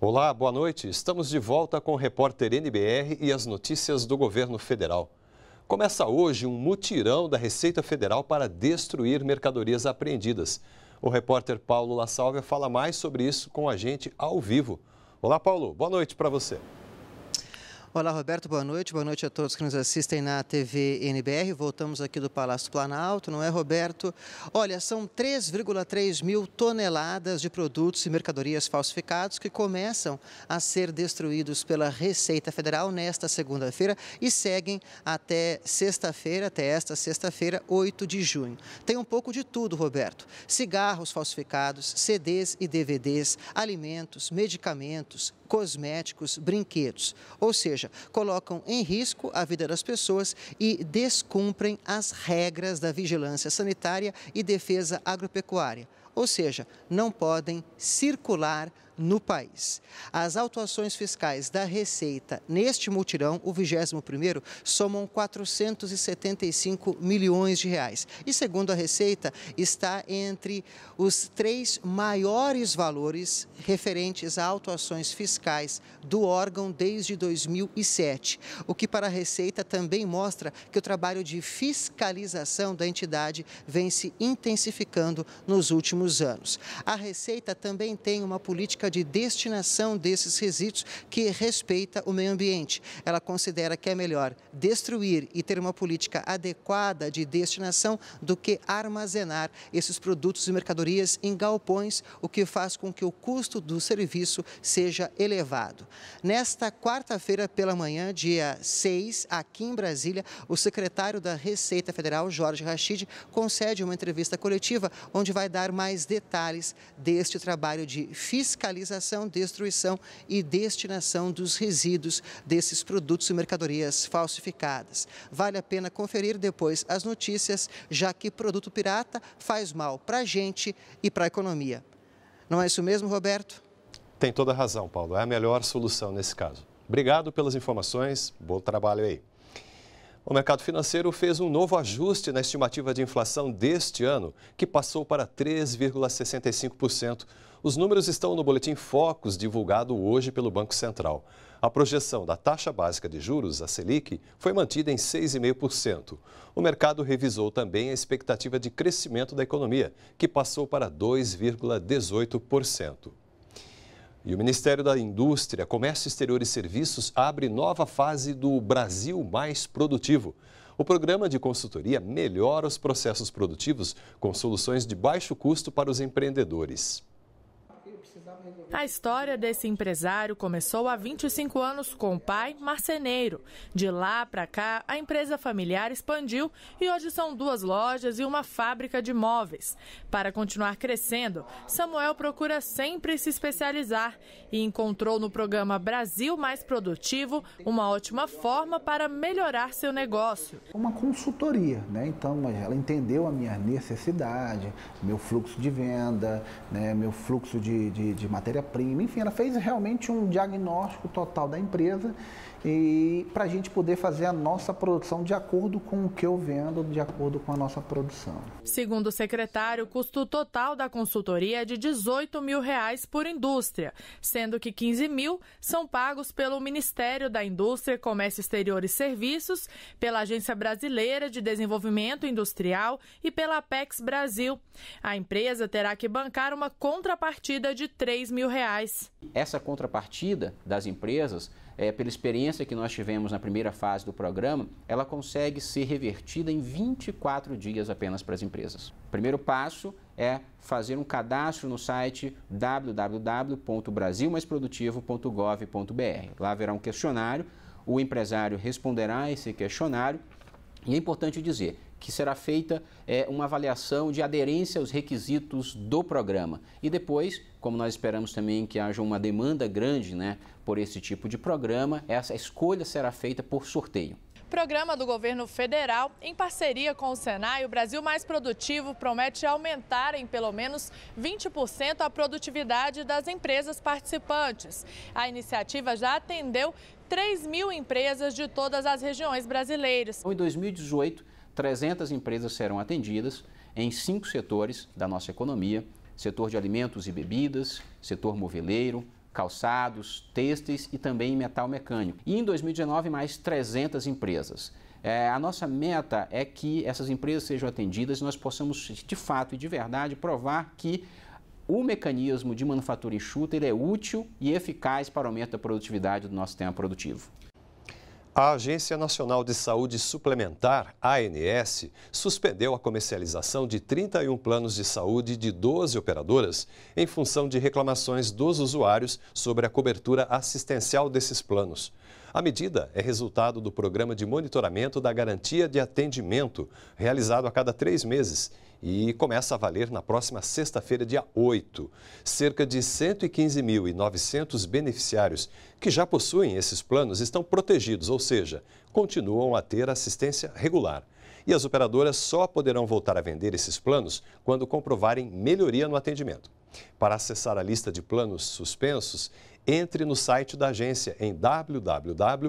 Olá, boa noite. Estamos de volta com o repórter NBR e as notícias do governo federal. Começa hoje um mutirão da Receita Federal para destruir mercadorias apreendidas. O repórter Paulo La Salvia fala mais sobre isso com a gente ao vivo. Olá, Paulo. Boa noite para você. Olá, Roberto, boa noite. Boa noite a todos que nos assistem na TV NBR. Voltamos aqui do Palácio Planalto, não é, Roberto? Olha, são 3,3 mil toneladas de produtos e mercadorias falsificados que começam a ser destruídos pela Receita Federal nesta segunda-feira e seguem até sexta-feira, até esta sexta-feira, 8 de junho. Tem um pouco de tudo, Roberto: cigarros falsificados, CDs e DVDs, alimentos, medicamentos, cosméticos, brinquedos. Ou seja, seja, colocam em risco a vida das pessoas e descumprem as regras da vigilância sanitária e defesa agropecuária ou seja, não podem circular no país. As autuações fiscais da Receita neste multirão, o 21º, somam 475 milhões de reais. E segundo a Receita, está entre os três maiores valores referentes a autuações fiscais do órgão desde 2007, o que para a Receita também mostra que o trabalho de fiscalização da entidade vem se intensificando nos últimos últimos anos. A Receita também tem uma política de destinação desses resíduos que respeita o meio ambiente. Ela considera que é melhor destruir e ter uma política adequada de destinação do que armazenar esses produtos e mercadorias em galpões, o que faz com que o custo do serviço seja elevado. Nesta quarta-feira pela manhã, dia 6, aqui em Brasília, o secretário da Receita Federal, Jorge Rachid, concede uma entrevista coletiva onde vai dar mais mais detalhes deste trabalho de fiscalização, destruição e destinação dos resíduos desses produtos e mercadorias falsificadas. Vale a pena conferir depois as notícias, já que produto pirata faz mal para a gente e para a economia. Não é isso mesmo, Roberto? Tem toda a razão, Paulo. É a melhor solução nesse caso. Obrigado pelas informações. Bom trabalho aí. O mercado financeiro fez um novo ajuste na estimativa de inflação deste ano, que passou para 3,65%. Os números estão no boletim Focus, divulgado hoje pelo Banco Central. A projeção da taxa básica de juros, a Selic, foi mantida em 6,5%. O mercado revisou também a expectativa de crescimento da economia, que passou para 2,18%. E o Ministério da Indústria, Comércio Exterior e Serviços abre nova fase do Brasil Mais Produtivo. O programa de consultoria melhora os processos produtivos com soluções de baixo custo para os empreendedores. A história desse empresário começou há 25 anos com o pai, marceneiro. De lá para cá, a empresa familiar expandiu e hoje são duas lojas e uma fábrica de móveis. Para continuar crescendo, Samuel procura sempre se especializar e encontrou no programa Brasil Mais Produtivo uma ótima forma para melhorar seu negócio. Uma consultoria, né? Então, ela entendeu a minha necessidade, meu fluxo de venda, né? meu fluxo de, de de matéria-prima, enfim, ela fez realmente um diagnóstico total da empresa e para a gente poder fazer a nossa produção de acordo com o que eu vendo, de acordo com a nossa produção. Segundo o secretário, o custo total da consultoria é de 18 mil reais por indústria, sendo que 15 mil são pagos pelo Ministério da Indústria, Comércio Exterior e Serviços, pela Agência Brasileira de Desenvolvimento Industrial e pela Apex Brasil. A empresa terá que bancar uma contrapartida de 3 3 mil reais. Essa contrapartida das empresas, é, pela experiência que nós tivemos na primeira fase do programa, ela consegue ser revertida em 24 dias apenas para as empresas. O primeiro passo é fazer um cadastro no site www.brasilmaisprodutivo.gov.br. Lá haverá um questionário, o empresário responderá esse questionário e é importante dizer que será feita é, uma avaliação de aderência aos requisitos do programa. E depois, como nós esperamos também que haja uma demanda grande né, por esse tipo de programa, essa escolha será feita por sorteio. Programa do governo federal, em parceria com o Senai, o Brasil Mais Produtivo promete aumentar em pelo menos 20% a produtividade das empresas participantes. A iniciativa já atendeu 3 mil empresas de todas as regiões brasileiras. Em 2018, 300 empresas serão atendidas em cinco setores da nossa economia: setor de alimentos e bebidas, setor moveleiro, calçados, têxteis e também metal mecânico. E em 2019, mais 300 empresas. É, a nossa meta é que essas empresas sejam atendidas e nós possamos, de fato e de verdade, provar que o mecanismo de manufatura enxuta é útil e eficaz para o aumento da produtividade do nosso sistema produtivo. A Agência Nacional de Saúde Suplementar, ANS, suspendeu a comercialização de 31 planos de saúde de 12 operadoras em função de reclamações dos usuários sobre a cobertura assistencial desses planos. A medida é resultado do Programa de Monitoramento da Garantia de Atendimento, realizado a cada três meses e começa a valer na próxima sexta-feira, dia 8. Cerca de 115.900 beneficiários que já possuem esses planos estão protegidos, ou seja, continuam a ter assistência regular. E as operadoras só poderão voltar a vender esses planos quando comprovarem melhoria no atendimento. Para acessar a lista de planos suspensos, entre no site da agência em www.ans.gov.br.